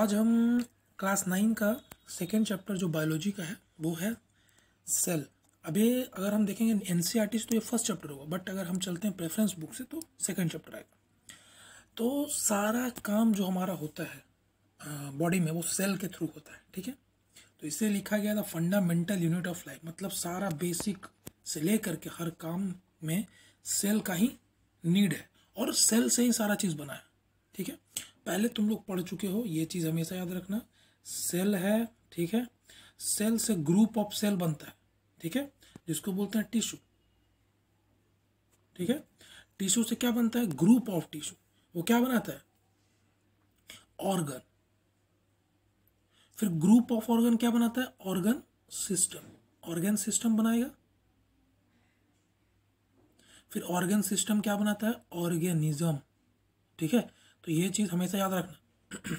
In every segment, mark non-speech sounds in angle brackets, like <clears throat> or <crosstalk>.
आज हम class nine का सेकेंड चैप्टर जो बायोलॉजी का है वो है सेल अभी अगर हम देखेंगे एन e तो ये फर्स्ट चैप्टर होगा बट अगर हम चलते हैं प्रेफरेंस बुक से तो सेकेंड चैप्टर आएगा तो सारा काम जो हमारा होता है बॉडी में वो सेल के थ्रू होता है ठीक है तो इसे लिखा गया था फंडामेंटल यूनिट ऑफ लाइफ मतलब सारा बेसिक से लेकर के हर काम में सेल का ही नीड है और सेल से ही सारा चीज़ बना है ठीक है पहले तुम लोग पढ़ चुके हो ये चीज़ हमेशा याद रखना सेल है ठीक है सेल से ग्रुप ऑफ सेल बनता है ठीक है जिसको बोलते हैं टिश्यू ठीक है टिश्यू से क्या बनता है ग्रुप ऑफ टिश्यू वो क्या बनाता है ऑर्गन फिर ग्रुप ऑफ ऑर्गन क्या बनाता है ऑर्गन सिस्टम ऑर्गन सिस्टम बनाएगा फिर ऑर्गन सिस्टम क्या बनाता है ऑर्गेनिज्म ठीक है तो ये चीज़ हमेशा याद रखना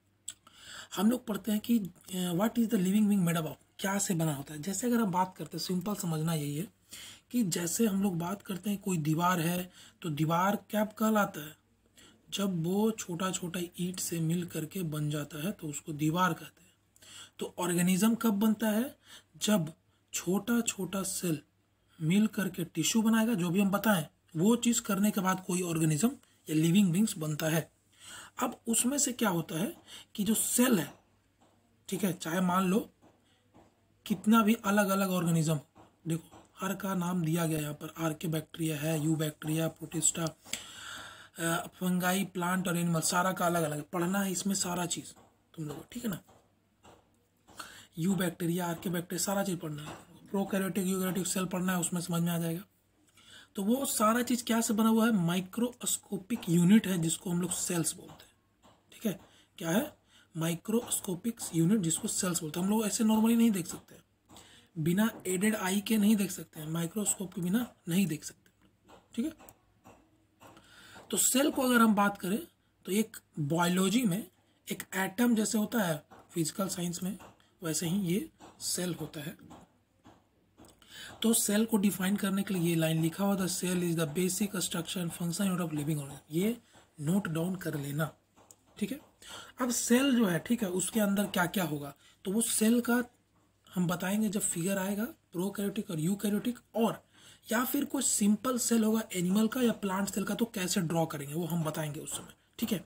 <clears throat> हम लोग पढ़ते हैं कि what is the living wing made about क्या से बना होता है जैसे अगर हम बात करते हैं सिंपल समझना यही है कि जैसे हम लोग बात करते हैं कोई दीवार है तो दीवार क्या कहलाता है जब वो छोटा छोटा ईट से मिल करके बन जाता है तो उसको दीवार कहते हैं तो ऑर्गेनिज्म कब बनता है जब छोटा छोटा सेल मिल करके टिश्यू बनाएगा जो भी हम बताएं वो चीज़ करने के बाद कोई ऑर्गेनिज्म या लिविंग बींग्स बनता है अब उसमें से क्या होता है कि जो सेल है ठीक है चाहे मान लो कितना भी अलग अलग ऑर्गेनिज्म देखो हर का नाम दिया गया यहाँ पर आर के बैक्टीरिया है eubacteria protista fungi plant और एनिमल सारा का अलग अलग पढ़ना है इसमें सारा चीज़ तुम लोग ठीक है ना eubacteria archaebacteria सारा चीज़ पढ़ना है प्रोकैरियोटिक यूकैरियोटिक सेल पढ़ना है उसमें समझ में आ जाएगा तो वो सारा चीज़ क्या से बना हुआ है माइक्रोस्कोपिक यूनिट है जिसको हम लोग सेल्स बोलते हैं ठीक है क्या है माइक्रोस्कोपिक यूनिट जिसको सेल्स बोलते हैं हम लोग ऐसे नॉर्मली नहीं देख सकते बिना एडेड आई के नहीं देख सकते हैं माइक्रोस्कोप के बिना नहीं देख सकते ठीक है तो सेल को अगर हम बात करें तो एक बायोलॉजी में एक एटम जैसे होता है फिजिकल साइंस में वैसे ही ये सेल होता है तो सेल को डिफाइन करने के लिए ये लाइन लिखा हुआ था cell is the basic structure and function unit of living organism ये नोट डाउन कर लेना ठीक है अब सेल जो है ठीक है उसके अंदर क्या क्या होगा तो वो सेल का हम बताएंगे जब फिगर आएगा प्रोकैरियोटिक और यूकैरियोटिक और या फिर कोई सिंपल सेल होगा एनिमल का या प्लांट सेल का तो कैसे ड्रॉ करेंगे वो हम बताएंगे उस समय ठीक है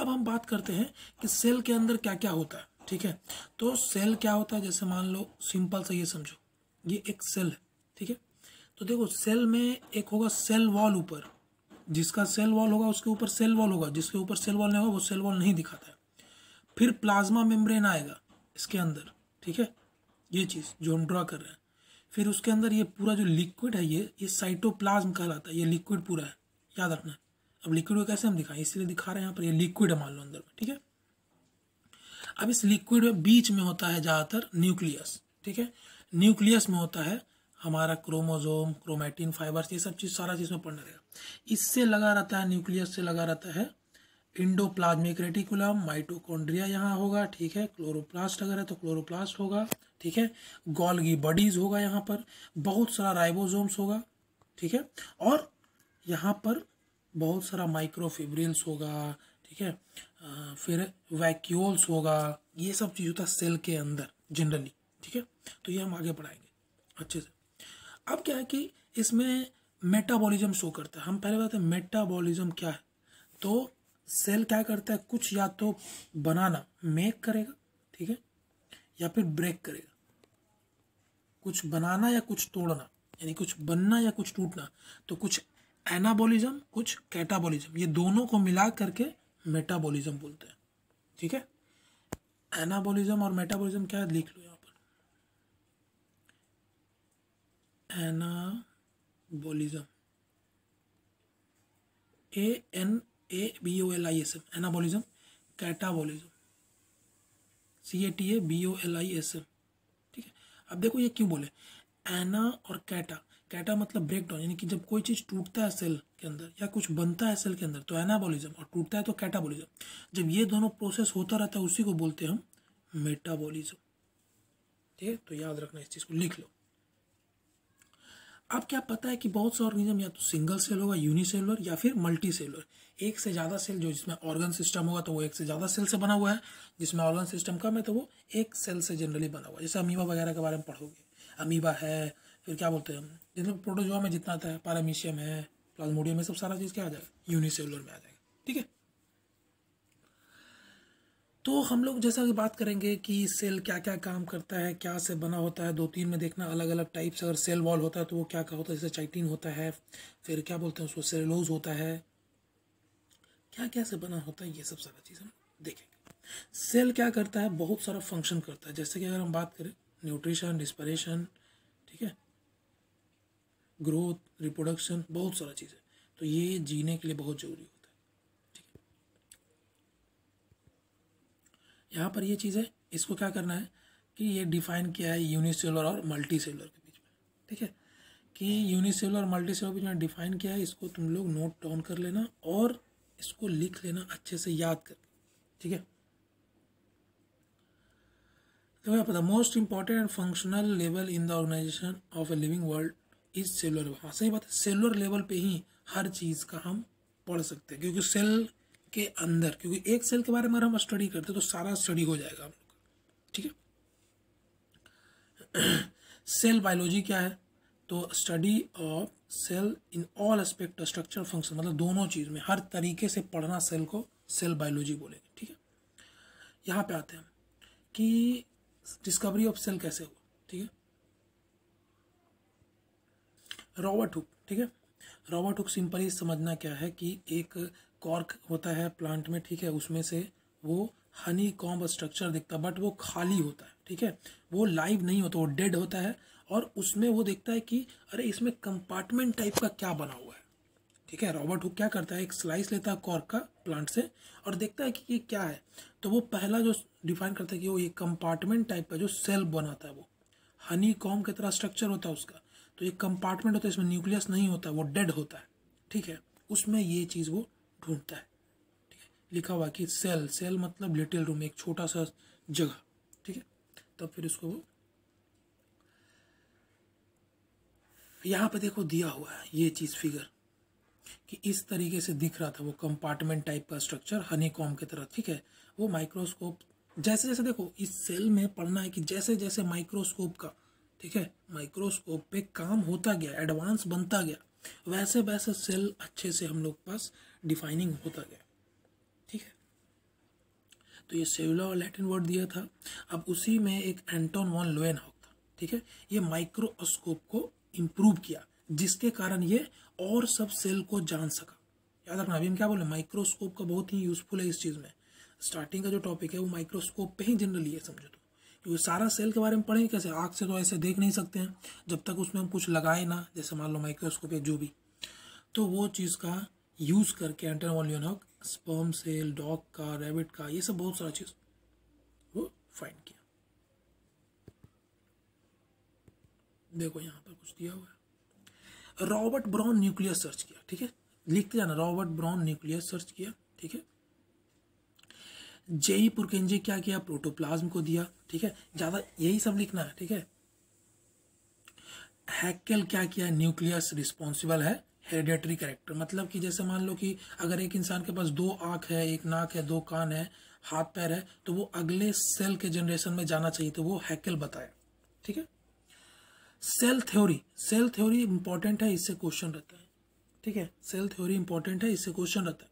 अब हम बात करते हैं कि सेल के अंदर क्या क्या होता है ठीक है तो सेल क्या होता है जैसे मान लो सिंपल से ये समझो ये एक सेल है ठीक है तो देखो सेल में एक होगा सेल वॉल ऊपर जिसका सेल वॉल होगा उसके ऊपर सेल वॉल होगा जिसके ऊपर सेल वॉल नहीं होगा वो सेल वॉल नहीं दिखाता है फिर प्लाज्मा मेम्ब्रेन आएगा इसके अंदर ठीक है ये चीज़ जो हम ड्रा कर रहे हैं फिर उसके अंदर ये पूरा जो लिक्विड है ये ये साइटोप्लाज्म कहलाता है ये लिक्विड पूरा है याद रखना है अब लिक्विड को कैसे हम दिखाएं इसलिए दिखा रहे हैं यहाँ पर ये लिक्विड है मान लो अंदर में ठीक है अब इस लिक्विड में बीच में होता है ज़्यादातर न्यूक्लियस ठीक है न्यूक्लियस में होता है हमारा क्रोमोजोम क्रोमेटिन फाइबर ये सब चीज़ सारा चीज़ में पढ़ना रहेगा इससे लगा रहता है न्यूक्लियस से लगा रहता है इंडो प्लाज्मिक रेटिकुलम माइटोकॉन्ड्रिया यहाँ होगा ठीक है क्लोरोप्लास्ट अगर है तो क्लोरोप्लास्ट होगा ठीक है गोल्गी बॉडीज होगा यहाँ पर बहुत सारा राइबोजोम्स होगा ठीक है और यहाँ पर बहुत सारा माइक्रोफिब्रिल्स होगा ठीक है फिर वैक्यूल्स होगा ये सब चीज़ होता है सेल के अंदर जनरली ठीक है तो ये हम आगे पढ़ाएंगे अच्छे से अब क्या है कि इसमें मेटाबॉलिज्म शो करता है हम पहले बताते हैं मेटाबॉलिज्म क्या है तो सेल क्या करता है कुछ या तो बनाना मेक करेगा ठीक है या फिर ब्रेक करेगा कुछ बनाना या कुछ तोड़ना यानी कुछ बनना या कुछ टूटना तो कुछ एनाबॉलिज्म कुछ कैटाबॉलिज्म ये दोनों को मिला करके मेटाबॉलिज्म बोलते हैं ठीक है एनाबॉलिज्म और मेटाबॉलिज्म क्या है लिख लो anabolism A N A B O L I S M anabolism catabolism C A T A B O L I S M ठीक है अब देखो ये क्यों बोले एना और कैटा कैटा मतलब ब्रेक डाउन यानी कि जब कोई चीज़ टूटता है सेल के अंदर या कुछ बनता है सेल के अंदर तो एनाबोलिज्म और टूटता है तो कैटाबोलिज्म जब ये दोनों प्रोसेस होता रहता है उसी को बोलते हैं हम मेटाबोलिज्म ठीक है तो याद रखना इस चीज़ को लिख लो अब क्या पता है कि बहुत से ऑर्गेनिज्म या तो सिंगल सेल होगा यूनिसेलुलर या फिर मल्टी सेलुलर एक से ज़्यादा सेल जो जिसमें ऑर्गन सिस्टम होगा तो वो एक से ज़्यादा सेल से बना हुआ है जिसमें ऑर्गन सिस्टम कम है तो वो एक सेल से जनरली बना हुआ है जैसे अमीबा वगैरह के बारे में पढ़ोगे अमीबा है फिर क्या बोलते हैं जिसमें प्रोटोजोआ में जितना आता है पारामीशियम है प्लाज्मोडियम में सब सारा चीज़ क्या आ जाएगा यूनिसेलुलर में आ जाएगा तो हम लोग जैसा कि बात करेंगे कि सेल क्या क्या काम करता है क्या से बना होता है दो तीन में देखना अलग अलग टाइप से अगर सेल वॉल होता है तो वो क्या क्या होता है जैसे चाइटिन होता है फिर क्या बोलते हैं उसको सेलोज होता है क्या क्या से बना होता है ये सब सारा चीज़ हम देखेंगे सेल क्या करता है बहुत सारा फंक्शन करता है जैसे कि अगर हम बात करें न्यूट्रिशन डिस्परेशन ठीक है ग्रोथ रिप्रोडक्शन बहुत सारा चीज़ है तो ये जीने के लिए बहुत ज़रूरी होता है यहाँ पर ये चीज़ है इसको क्या करना है कि ये डिफाइन किया है यूनिसेलर और मल्टी के बीच में ठीक है कि यूनिसेलर और मल्टी के बीच में डिफाइन किया है इसको तुम लोग नोट डाउन कर लेना और इसको लिख लेना अच्छे से याद कर ठीक है तो यहाँ पता most important and functional level in the organisation of a living world is cellular हाँ सही बात है सेलुलर लेवल पे ही हर चीज़ का हम पढ़ सकते हैं क्योंकि सेल के अंदर क्योंकि एक सेल के बारे में अगर हम स्टडी करते तो सारा स्टडी हो जाएगा हम लोग ठीक है सेल बायोलॉजी क्या है तो study of cell in all aspect structure function मतलब दोनों चीज़ में हर तरीके से पढ़ना सेल को सेल बायोलॉजी बोलेंगे ठीक है यहाँ पे आते हैं कि डिस्कवरी ऑफ सेल कैसे हुआ ठीक है रॉबर्ट हुक ठीक है रॉबर्ट हुक सिंपली समझना क्या है कि एक कॉर्क होता है प्लांट में ठीक है उसमें से वो हनी कॉम्ब स्ट्रक्चर दिखता है बट वो खाली होता है ठीक है वो लाइव नहीं होता वो डेड होता है और उसमें वो देखता है कि अरे इसमें कंपार्टमेंट टाइप का क्या बना हुआ है ठीक है रॉबर्ट हुक क्या करता है एक स्लाइस लेता है कॉर्क का प्लांट से और देखता है कि ये क्या है तो वो पहला जो डिफाइन करता है कि वो ये कंपार्टमेंट टाइप का जो सेल बनाता है वो हनी कॉम की तरह स्ट्रक्चर होता है उसका तो ये कंपार्टमेंट होता है इसमें न्यूक्लियस नहीं होता वो डेड होता है ठीक है उसमें ये चीज़ वो ढूंढता है ठीक है लिखा हुआ कि सेल सेल मतलब लिटिल रूम एक छोटा सा जगह ठीक है तब फिर इसको वो यहाँ पे देखो दिया हुआ है ये चीज़ फिगर कि इस तरीके से दिख रहा था वो कंपार्टमेंट टाइप का स्ट्रक्चर हनी कॉम की तरह ठीक है वो माइक्रोस्कोप जैसे जैसे देखो इस सेल में पढ़ना है कि जैसे जैसे माइक्रोस्कोप का ठीक है माइक्रोस्कोप पे काम होता गया एडवांस बनता गया वैसे वैसे सेल अच्छे से हम लोग पास डिफाइनिंग होता गया ठीक है तो ये सेवला और लैटिन वर्ड दिया था अब उसी में एक एंटोन वॉन लोएन हॉक था ठीक है ये माइक्रोस्कोप को इम्प्रूव किया जिसके कारण ये और सब सेल को जान सका याद रखना अभी हम क्या बोले माइक्रोस्कोप का बहुत ही यूजफुल है इस चीज़ में स्टार्टिंग का जो टॉपिक है वो माइक्रोस्कोप पे ही जनरली है समझो तो क्योंकि सारा सेल के बारे में पढ़ेंगे कैसे आँख से तो ऐसे देख नहीं सकते हैं जब तक उसमें हम कुछ लगाए ना जैसे मान लो माइक्रोस्कोप या जो भी तो वो चीज़ का यूज़ करके Anton van Leeuwenhoek sperm cell dog का रेबिट का ये सब बहुत सारा चीज़ वो फाइंड किया देखो यहाँ पर कुछ दिया हुआ है रॉबर्ट ब्राउन न्यूक्लियस सर्च किया ठीक है लिखते जाना रॉबर्ट ब्राउन न्यूक्लियस सर्च किया ठीक है जेई पुरकेंजे क्या किया प्रोटोप्लाज्म को दिया ठीक है ज़्यादा यही सब लिखना है ठीक है हैकेल क्या किया न्यूक्लियस रिस्पॉन्सिबल है हेरिडेटरी कैरेक्टर मतलब कि जैसे मान लो कि अगर एक इंसान के पास दो आंख है एक नाक है दो कान है हाथ पैर है तो वो अगले सेल के जनरेशन में जाना चाहिए तो वो हैकेल बताया ठीक है cell theory cell theory important है इससे क्वेश्चन रहता है ठीक है सेल थ्योरी इंपॉर्टेंट है इससे क्वेश्चन रहता है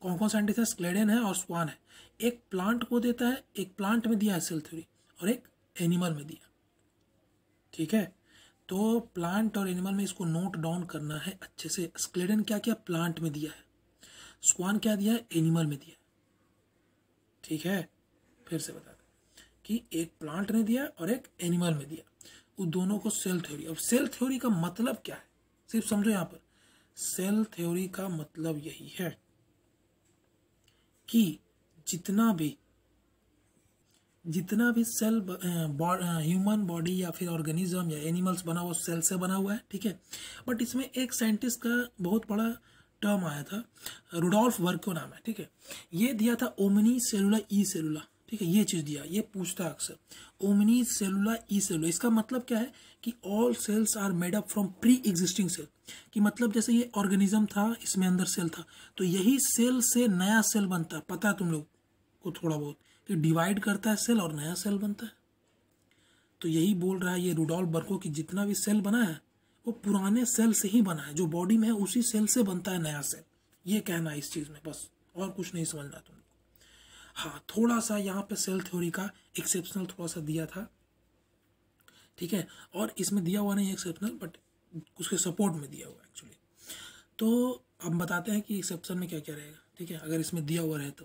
कौन कौन साइंटिस्ट है स्क्लेडन है और स्वान है एक प्लांट को देता है एक प्लांट में दिया है सेल थ्योरी और एक एनिमल में दिया ठीक है तो प्लांट और एनिमल में इसको नोट डाउन करना है अच्छे से स्क्लेडन क्या क्या प्लांट में दिया है स्क्वान क्या दिया है एनिमल में दिया ठीक है फिर से बता दें कि एक प्लांट ने दिया और एक एनिमल में दिया उन दोनों को सेल थ्योरी अब सेल थ्योरी का मतलब क्या है सिर्फ समझो यहाँ पर सेल थ्योरी का मतलब यही है कि जितना भी जितना भी सेल ह्यूमन बॉडी या फिर ऑर्गेनिज्म या एनिमल्स बना हुआ सेल से बना हुआ है ठीक है बट इसमें एक साइंटिस्ट का बहुत बड़ा टर्म आया था रुडोल्फ वर्को नाम है ठीक है ये दिया था ओमनी सेलुला ई सेलुला ठीक है ये चीज़ दिया ये पूछता है अक्सर ओमनी सेलुला ई सेलुला इसका मतलब क्या है कि all cells are made up from pre existing cell कि मतलब जैसे ये ऑर्गेनिज्म था इसमें अंदर सेल था तो यही सेल से नया सेल बनता है पता है तुम लोग को थोड़ा बहुत कि डिवाइड करता है सेल और नया सेल बनता है तो यही बोल रहा है ये रूडोल्फ बर्को कि जितना भी सेल बना है वो पुराने सेल से ही बना है जो बॉडी में है उसी सेल से बनता है नया सेल ये कहना है इस चीज़ में बस और कुछ नहीं समझना तुम हाँ थोड़ा सा यहाँ पे सेल थ्योरी का एक्सेप्शनल थोड़ा सा दिया था ठीक है और इसमें दिया हुआ नहीं एक्सेप्शनल बट उसके सपोर्ट में दिया हुआ एक्चुअली तो अब बताते हैं कि एक्सेप्शन में क्या क्या रहेगा ठीक है अगर इसमें दिया हुआ रहे तो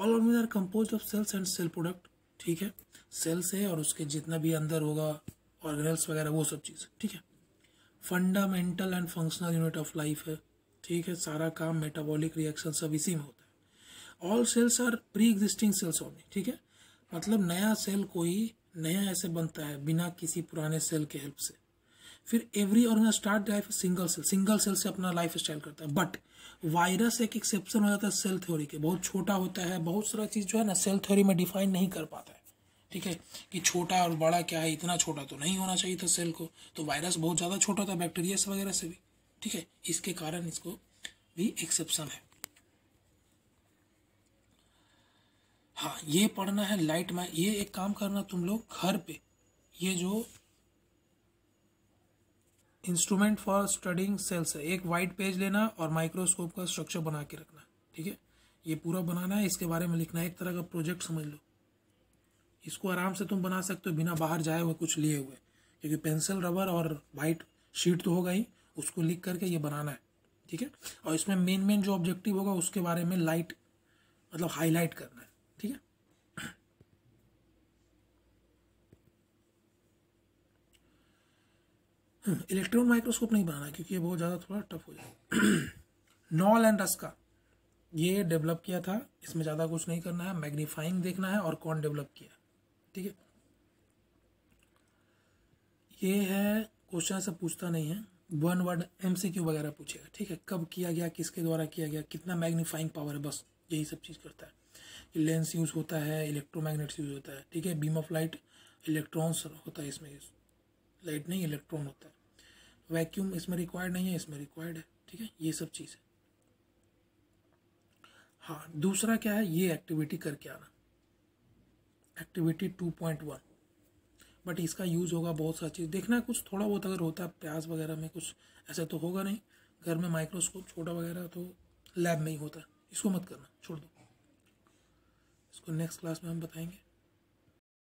all organisms are composed of cells and cell product ठीक है सेल्स है और उसके जितना भी अंदर होगा ऑर्गेनल्स वगैरह वो सब चीज़ ठीक है fundamental and functional unit of life है ठीक है सारा काम मेटाबॉलिक रिएक्शन सब इसी में होता है all cells are pre existing cells only ठीक है मतलब नया सेल कोई नया ऐसे बनता है बिना किसी पुराने सेल के हेल्प से फिर every organelle start life single cell single cell से अपना लाइफ स्टाइल करता है बट वायरस एक एक्सेप्शन हो जाता है सेल थ्योरी के बहुत छोटा होता है बहुत सारा चीज़ जो है ना सेल थ्योरी में डिफाइन नहीं कर पाता है ठीक है कि छोटा और बड़ा क्या है इतना छोटा तो नहीं होना चाहिए था सेल को तो वायरस बहुत ज़्यादा छोटा था बैक्टीरिया वगैरह से भी ठीक है इसके कारण इसको भी एक्सेप्शन है हाँ ये पढ़ना है लाइट में ये एक काम करना तुम लोग घर पे ये जो इंस्ट्रूमेंट फॉर स्टडिंग सेल्स है एक वाइट पेज लेना और माइक्रोस्कोप का स्ट्रक्चर बना के रखना ठीक है ये पूरा बनाना है इसके बारे में लिखना है एक तरह का प्रोजेक्ट समझ लो इसको आराम से तुम बना सकते हो बिना बाहर जाए हुए कुछ लिए हुए क्योंकि पेंसिल रबर और वाइट शीट तो होगा ही उसको लिख करके ये बनाना है ठीक है और इसमें मेन मेन जो ऑब्जेक्टिव होगा उसके बारे में लाइट मतलब हाईलाइट करना है ठीक है इलेक्ट्रॉन माइक्रोस्कोप नहीं बनाना क्योंकि ये बहुत ज़्यादा थोड़ा टफ हो जाए <clears throat> नॉल एंड रस्का ये डेवलप किया था इसमें ज़्यादा कुछ नहीं करना है मैग्नीफाइंग देखना है और कौन डेवलप किया ठीक है ये है क्वेश्चन से पूछता नहीं है one word M C Q वगैरह पूछेगा ठीक है कब किया गया किसके द्वारा किया गया कितना मैग्नीफाइंग पावर है बस यही सब चीज़ करता है कि लेंस यूज़ होता है इलेक्ट्रोमैग्नेट्स यूज़ होता है ठीक है बीम ऑफ लाइट इलेक्ट्रॉन्स होता है इसमें लाइट नहीं इलेक्ट्रॉन होता है वैक्यूम इसमें रिक्वायर्ड नहीं है इसमें रिक्वायर्ड है ठीक है ये सब चीज़ है हाँ दूसरा क्या है ये एक्टिविटी करके आना activity two point one but इसका यूज़ होगा बहुत सारी चीज़ देखना कुछ थोड़ा बहुत अगर होता है प्याज वगैरह में कुछ ऐसा तो होगा नहीं घर में माइक्रोस्कोप छोटा वगैरह तो लैब में ही होता है इसको मत करना छोड़ दो इसको नेक्स्ट क्लास में हम बताएंगे